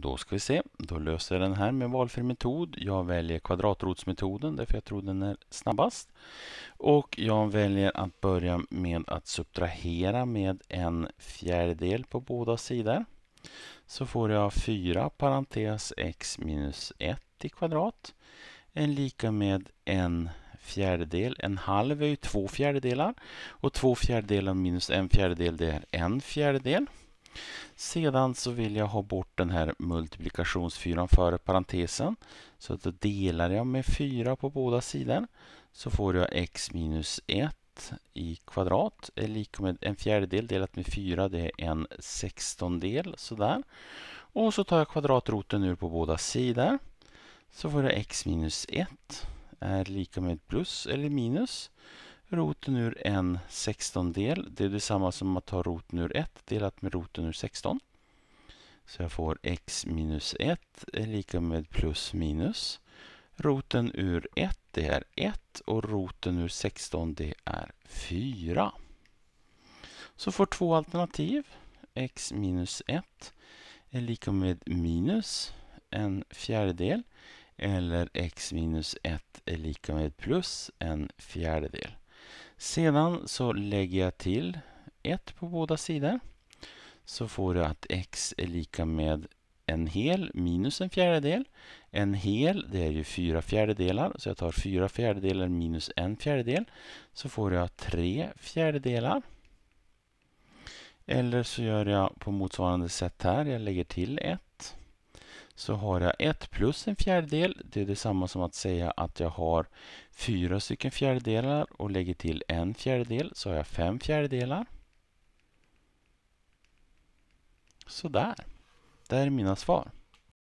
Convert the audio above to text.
Då ska vi se, då löser jag den här med valfri metod. Jag väljer kvadratrotsmetoden därför jag tror den är snabbast. Och jag väljer att börja med att subtrahera med en fjärdedel på båda sidor. Så får jag 4 parentes x minus 1 i kvadrat En lika med en fjärdedel. En halv är ju två fjärdedelar och två fjärdedelar minus en fjärdedel det är en fjärdedel. Sedan så vill jag ha bort den här multiplikationsfyran före parentesen. Så då delar jag med 4 på båda sidor. Så får jag x minus 1 i kvadrat är lika med en fjärdedel delat med 4. Det är en sextondel sådär. Och så tar jag kvadratroten ur på båda sidor. Så får jag x minus 1 är lika med plus eller minus roten ur en sextondel. Det är detsamma som att ta roten ur 1 delat med roten ur 16. Så jag får x minus 1 är lika med plus minus. Roten ur 1 det är 1 och roten ur 16 det är 4. Så får två alternativ. x minus 1 är lika med minus en fjärdedel eller x minus 1 är lika med plus en fjärdedel. Sedan så lägger jag till 1 på båda sidor. Så får du att x är lika med en hel minus en fjärdedel. En hel, det är ju fyra fjärdedelar, så jag tar fyra fjärdedelar minus en fjärdedel. Så får jag tre fjärdedelar. Eller så gör jag på motsvarande sätt här, jag lägger till 1 så har jag 1 plus en fjärdedel. Det är detsamma som att säga att jag har fyra stycken fjärdedelar och lägger till en fjärdedel så har jag fem fjärdedelar. Sådär. Där är mina svar.